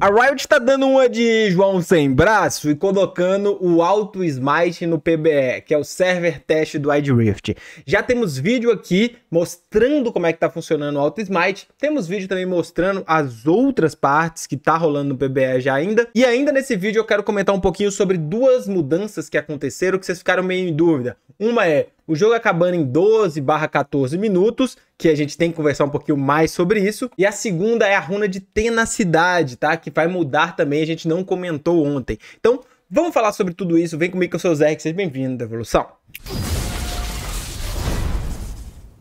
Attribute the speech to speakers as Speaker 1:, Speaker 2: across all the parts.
Speaker 1: A Riot tá dando uma de João sem braço e colocando o Auto Smite no PBE, que é o server teste do Wide Rift. Já temos vídeo aqui mostrando como é que tá funcionando o Auto Smite. Temos vídeo também mostrando as outras partes que tá rolando no PBE já ainda. E ainda nesse vídeo eu quero comentar um pouquinho sobre duas mudanças que aconteceram que vocês ficaram meio em dúvida. Uma é o jogo acabando em 12 barra 14 minutos, que a gente tem que conversar um pouquinho mais sobre isso. E a segunda é a runa de tenacidade, tá? Que vai mudar também, a gente não comentou ontem. Então, vamos falar sobre tudo isso. Vem comigo que eu sou o Zé, seja bem-vindo da Evolução.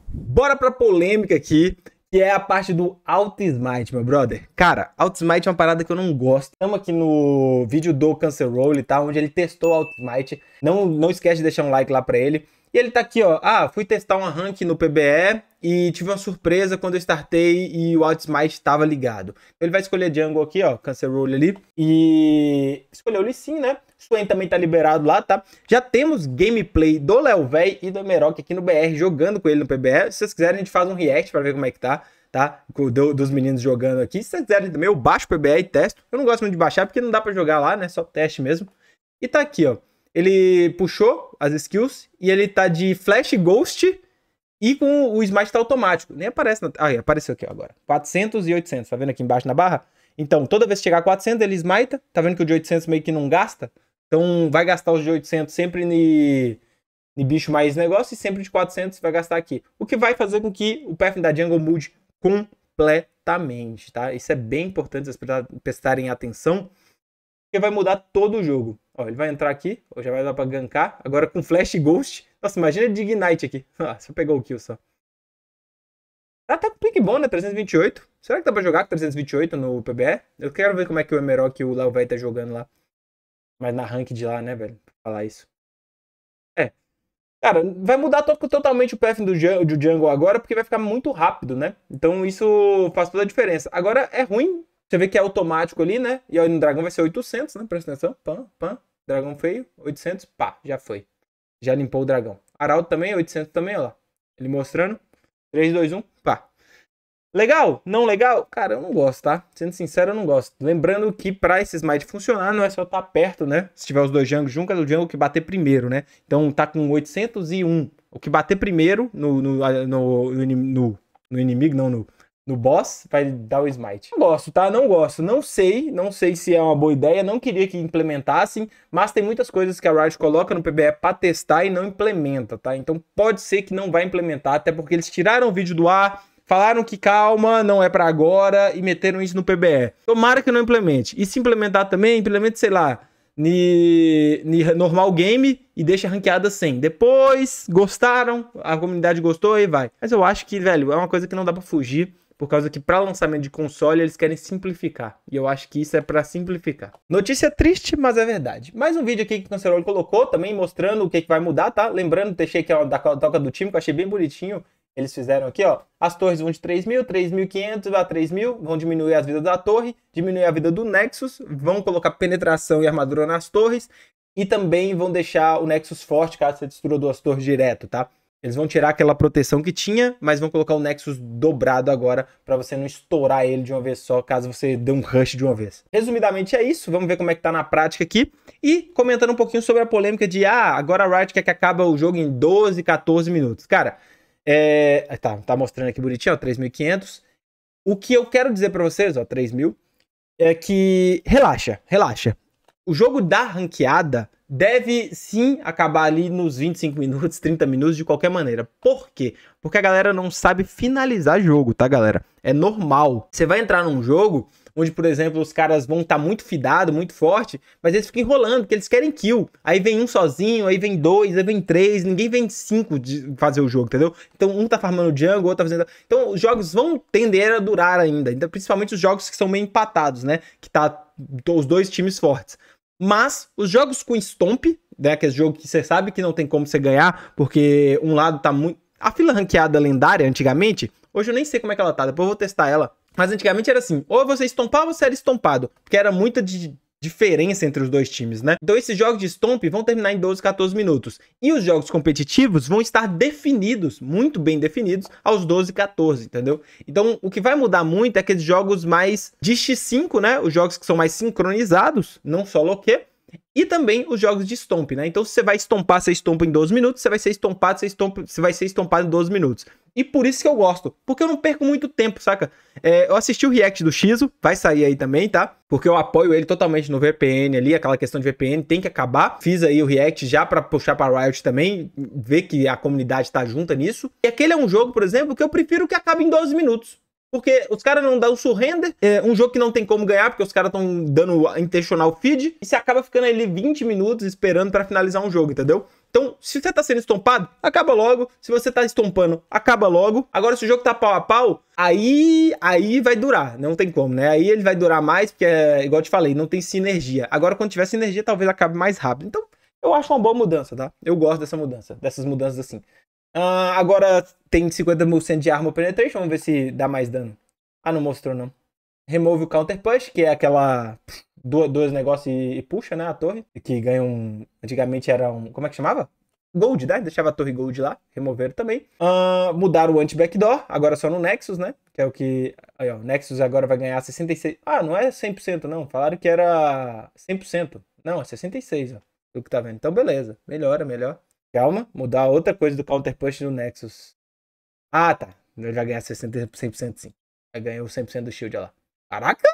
Speaker 1: Bora pra polêmica aqui que é a parte do auto-smite, meu brother. Cara, auto-smite é uma parada que eu não gosto. Estamos aqui no vídeo do Cancer Roll e tal, onde ele testou auto-smite. Não, não esquece de deixar um like lá pra ele. E ele tá aqui, ó. Ah, fui testar um rank no PBE e tive uma surpresa quando eu startei e o Outsmite estava ligado. Ele vai escolher Jungle aqui, ó. Cancelou ele ali. E escolheu ele sim, né? Swain também tá liberado lá, tá? Já temos gameplay do Léo Véi e do Emerok aqui no BR jogando com ele no PBE. Se vocês quiserem, a gente faz um react para ver como é que tá tá? Do, dos meninos jogando aqui. Se vocês quiserem também, eu baixo o PBE e testo. Eu não gosto muito de baixar porque não dá para jogar lá, né? Só teste mesmo. E tá aqui, ó. Ele puxou as skills e ele tá de Flash Ghost e com o Smite tá automático. Nem aparece na... Ah, apareceu aqui agora. 400 e 800, tá vendo aqui embaixo na barra? Então, toda vez que chegar a 400, ele smita. Tá vendo que o de 800 meio que não gasta? Então, vai gastar os de 800 sempre ni... ni bicho mais negócio e sempre de 400 vai gastar aqui. O que vai fazer com que o perfil da jungle mude completamente, tá? Isso é bem importante vocês prestarem atenção, porque vai mudar todo o jogo. Ó, ele vai entrar aqui, ou já vai dar pra gankar. Agora com Flash Ghost. Nossa, imagina de Ignite aqui. Ah, só pegou o kill só. Ela ah, tá com pique bom, né? 328. Será que dá pra jogar com 328 no PBE? Eu quero ver como é que o Emerok e o vai tá jogando lá. Mas na rank de lá, né, velho? Pra falar isso. É. Cara, vai mudar to totalmente o path do, do jungle agora, porque vai ficar muito rápido, né? Então isso faz toda a diferença. Agora é ruim você vê que é automático ali, né? E aí no dragão vai ser 800, né? Presta atenção. Pam, pam. Dragão feio, 800, pá, já foi. Já limpou o dragão. Arauto também, 800 também, ó lá. Ele mostrando. 3, 2, 1, pá. Legal? Não legal? Cara, eu não gosto, tá? Sendo sincero, eu não gosto. Lembrando que pra esse smite funcionar, não é só estar tá perto, né? Se tiver os dois jungles juntos, é o jungle que bater primeiro, né? Então tá com 801. O que bater primeiro no, no, no, no, no inimigo, não, no, no boss, vai dar o smite. Não gosto, tá? Não gosto. Não sei, não sei se é uma boa ideia, não queria que implementassem, mas tem muitas coisas que a Riot coloca no PBE para testar e não implementa, tá? Então pode ser que não vai implementar, até porque eles tiraram o vídeo do ar, falaram que calma, não é para agora e meteram isso no PBE. Tomara que não implemente. E se implementar também, implemente, sei lá, ni, normal game e deixa ranqueada sem. Depois, gostaram, a comunidade gostou e vai. Mas eu acho que, velho, é uma coisa que não dá para fugir por causa que para lançamento de console eles querem simplificar. E eu acho que isso é para simplificar. Notícia triste, mas é verdade. Mais um vídeo aqui que o Cancerol colocou também, mostrando o que, que vai mudar, tá? Lembrando, deixei que é da toca do time, que eu achei bem bonitinho. Eles fizeram aqui, ó. As torres vão de 3.000, 3.500 a 3.000 Vão diminuir as vidas da torre, diminuir a vida do Nexus. Vão colocar penetração e armadura nas torres. E também vão deixar o Nexus forte caso você destrua duas torres direto, tá? Eles vão tirar aquela proteção que tinha, mas vão colocar o Nexus dobrado agora para você não estourar ele de uma vez só, caso você dê um rush de uma vez. Resumidamente é isso, vamos ver como é que tá na prática aqui e comentando um pouquinho sobre a polêmica de ah, agora a Riot quer que acaba o jogo em 12, 14 minutos. Cara, é... Ah, tá, tá mostrando aqui bonitinho, ó, 3.500. O que eu quero dizer para vocês, ó, 3.000, é que relaxa, relaxa. O jogo da ranqueada deve sim acabar ali nos 25 minutos, 30 minutos, de qualquer maneira. Por quê? Porque a galera não sabe finalizar jogo, tá, galera? É normal. Você vai entrar num jogo onde, por exemplo, os caras vão estar tá muito fidado, muito forte, mas eles ficam enrolando, porque eles querem kill. Aí vem um sozinho, aí vem dois, aí vem três, ninguém vem cinco de fazer o jogo, entendeu? Então um tá farmando jungle, outro tá fazendo. Então os jogos vão tender a durar ainda, ainda principalmente os jogos que são meio empatados, né? Que tá os dois times fortes. Mas os jogos com Stomp, né, que é jogo que você sabe que não tem como você ganhar, porque um lado tá muito. A fila ranqueada lendária, antigamente, hoje eu nem sei como é que ela tá, depois eu vou testar ela. Mas antigamente era assim, ou você estompava ou você era estompado, porque era muita de diferença entre os dois times, né? Então esses jogos de Stomp vão terminar em 12, 14 minutos. E os jogos competitivos vão estar definidos, muito bem definidos, aos 12, 14, entendeu? Então o que vai mudar muito é aqueles jogos mais de X5, né? Os jogos que são mais sincronizados, não só loquê, e também os jogos de stomp, né? Então, se você vai estompar, você estompa em 12 minutos, você vai ser estompado, você, estompa, você vai ser estompado em 12 minutos. E por isso que eu gosto, porque eu não perco muito tempo, saca? É, eu assisti o react do Shizo, vai sair aí também, tá? Porque eu apoio ele totalmente no VPN ali, aquela questão de VPN tem que acabar. Fiz aí o react já para puxar para Riot também, ver que a comunidade tá junta nisso. E aquele é um jogo, por exemplo, que eu prefiro que acabe em 12 minutos. Porque os caras não dão surrender, é um jogo que não tem como ganhar, porque os caras estão dando intencional feed, e você acaba ficando ali 20 minutos esperando para finalizar um jogo, entendeu? Então, se você tá sendo estompado, acaba logo. Se você tá estompando, acaba logo. Agora, se o jogo tá pau a pau, aí, aí vai durar. Não tem como, né? Aí ele vai durar mais, porque, é, igual eu te falei, não tem sinergia. Agora, quando tiver sinergia, talvez acabe mais rápido. Então, eu acho uma boa mudança, tá? Eu gosto dessa mudança, dessas mudanças assim. Uh, agora tem 50% de arma penetration. Vamos ver se dá mais dano. Ah, não mostrou não. Remove o counter punch, que é aquela. dois negócios e, e, puxa, né? A torre. Que ganha um. Antigamente era um. Como é que chamava? Gold, né? Deixava a torre Gold lá. Removeram também. Uh, mudaram o anti-backdoor. Agora só no Nexus, né? Que é o que. Aí, ó. Nexus agora vai ganhar 66. Ah, não é 100%, não. Falaram que era 100%. Não, é 66, ó. O que tá vendo. Então, beleza. Melhora, melhor. Calma, mudar outra coisa do Counter Punch no Nexus. Ah, tá. ele já ganhei 60, 100% sim. Já ganhei o 100% do shield, olha lá. Caraca!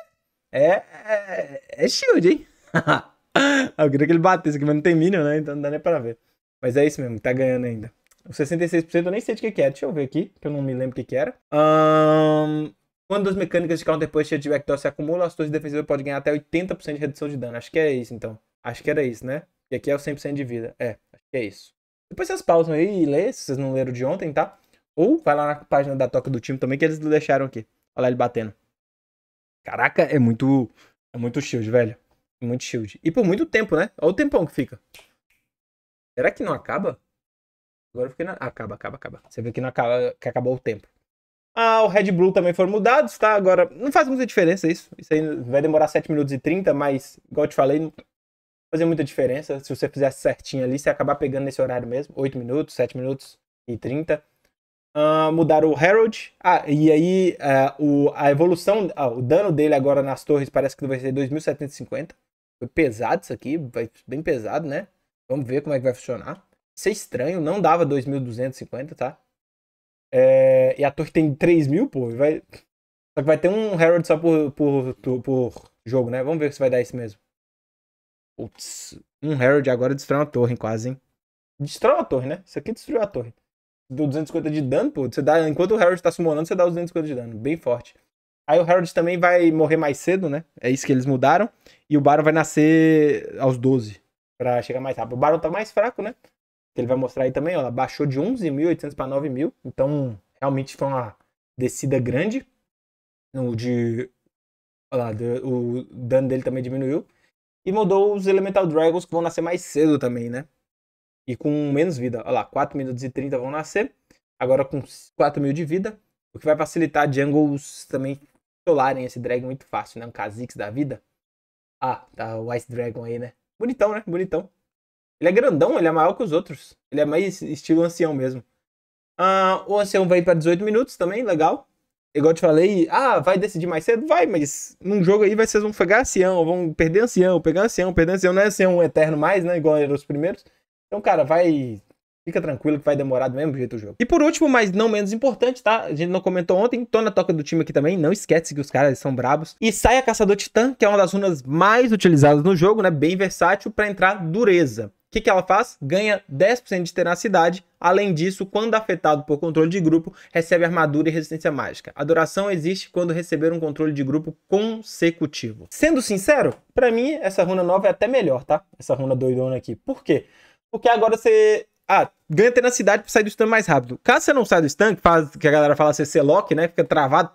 Speaker 1: É, é, é shield, hein? eu queria que ele batesse aqui, mas não tem minion, né? Então não dá nem para ver. Mas é isso mesmo, tá ganhando ainda. O 66% eu nem sei de que, que é. Deixa eu ver aqui, que eu não me lembro o que, que era. Um, quando as mecânicas de Counter Punch e de Vector se acumulam, as torres defensivas podem ganhar até 80% de redução de dano. Acho que é isso, então. Acho que era isso, né? E aqui é o 100% de vida. É, acho que é isso. Depois vocês pausam aí e lê, se vocês não leram de ontem, tá? Ou vai lá na página da toca do time também, que eles deixaram aqui. Olha lá ele batendo. Caraca, é muito. É muito shield, velho. muito shield. E por muito tempo, né? Olha o tempão que fica. Será que não acaba? Agora eu fiquei na. acaba, acaba, acaba. Você vê que, não acaba, que acabou o tempo. Ah, o Red Blue também foram mudados, tá? Agora, não faz muita diferença isso. Isso aí vai demorar 7 minutos e 30, mas, igual eu te falei, fazer muita diferença. Se você fizesse certinho ali, você acabar pegando nesse horário mesmo, 8 minutos, 7 minutos e 30. Uh, ah, mudaram o Herald, ah, e aí uh, o, a evolução, uh, o dano dele agora nas torres parece que vai ser 2.750. Foi pesado isso aqui, vai bem pesado, né? Vamos ver como é que vai funcionar. Isso é estranho, não dava 2.250, tá? É, e a torre tem 3.000, pô, vai... Só que vai ter um Herald só por, por, por, por jogo, né? Vamos ver se vai dar isso mesmo. Putz, um Harold agora destrói uma torre, quase, hein? Destrói uma torre, né? Isso aqui destruiu a torre. Deu 250 de dano, pô. Você dá, enquanto o Harold tá summonando, você dá os 250 de dano. Bem forte. Aí o Harold também vai morrer mais cedo, né? É isso que eles mudaram. E o Baron vai nascer aos 12. Pra chegar mais rápido. O Baron tá mais fraco, né? Que ele vai mostrar aí também, ó. baixou de 11.800 pra 9.000. Então, realmente foi uma descida grande. O de... Olha lá, o dano dele também diminuiu. E mudou os Elemental Dragons que vão nascer mais cedo também, né? E com menos vida. Olha lá, 4 minutos e 30 vão nascer. Agora com 4 mil de vida. O que vai facilitar jungles também solarem esse dragon muito fácil, né? Um Kha'Zix da vida. Ah, tá o Ice Dragon aí, né? Bonitão, né? Bonitão. Ele é grandão, ele é maior que os outros. Ele é mais estilo ancião mesmo. Ah, o ancião vai para 18 minutos também, legal igual eu te falei, ah, vai decidir mais cedo? Vai, mas num jogo aí vocês vão pegar ancião, vão perder ancião, pegar ancião, perder ancião, não é um eterno mais, né? Igual eram os primeiros. Então, cara, vai. Fica tranquilo que vai demorar do mesmo jeito o jogo. E por último, mas não menos importante, tá? A gente não comentou ontem, tô na toca do time aqui também, não esquece que os caras são brabos. E sai a Caçador Titã, que é uma das runas mais utilizadas no jogo, né? Bem versátil para entrar dureza. O que, que ela faz? Ganha 10% de tenacidade. Além disso, quando afetado por controle de grupo, recebe armadura e resistência mágica. A duração existe quando receber um controle de grupo consecutivo. Sendo sincero, para mim essa runa nova é até melhor, tá? Essa runa doidona aqui. Por quê? Porque agora você ah, ganha tenacidade pra sair do stand mais rápido. Caso você não saia do stand, que, faz, que a galera fala CC lock, né? Fica travado,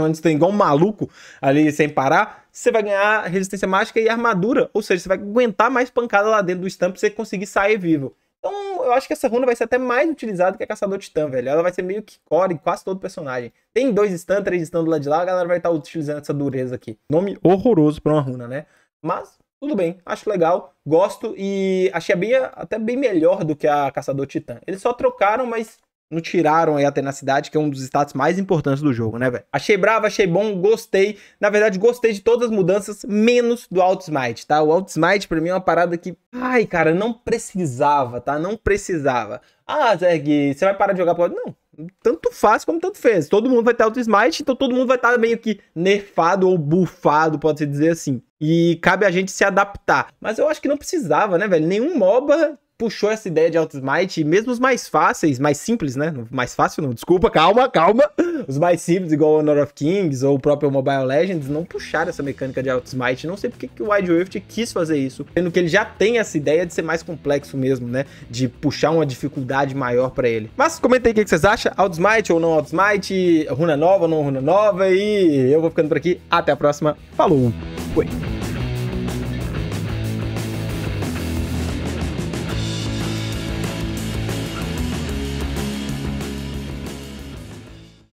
Speaker 1: onde tem igual um maluco ali sem parar. Você vai ganhar resistência mágica e armadura. Ou seja, você vai aguentar mais pancada lá dentro do stand pra você conseguir sair vivo. Então, eu acho que essa runa vai ser até mais utilizada que a Caçador de Titã, velho. Ela vai ser meio que core em quase todo personagem. Tem dois stun, três stun do lado de lá, a galera vai estar tá utilizando essa dureza aqui. Nome horroroso pra uma runa, né? Mas tudo bem, acho legal, gosto e achei bem, até bem melhor do que a Caçador Titã. Eles só trocaram, mas não tiraram aí a tenacidade, que é um dos status mais importantes do jogo, né, velho? Achei bravo, achei bom, gostei. Na verdade, gostei de todas as mudanças, menos do Alt Smite, tá? O Alt Smite, pra mim, é uma parada que... Ai, cara, não precisava, tá? Não precisava. Ah, Zerg, você vai parar de jogar... Não, tanto faz como tanto fez. Todo mundo vai ter auto smite, então todo mundo vai estar tá meio que nerfado ou bufado, pode-se dizer assim. E cabe a gente se adaptar. Mas eu acho que não precisava, né, velho? Nenhum MOBA puxou essa ideia de auto-smite, e mesmo os mais fáceis, mais simples, né? Mais fácil não, desculpa, calma, calma. Os mais simples, igual Honor of Kings ou o próprio Mobile Legends, não puxaram essa mecânica de auto-smite. Não sei porque que o Wild Rift quis fazer isso, sendo que ele já tem essa ideia de ser mais complexo mesmo, né? De puxar uma dificuldade maior para ele. Mas comenta aí o que vocês acham, auto-smite ou não auto-smite, runa nova ou não runa nova, e eu vou ficando por aqui. Até a próxima, falou, fui!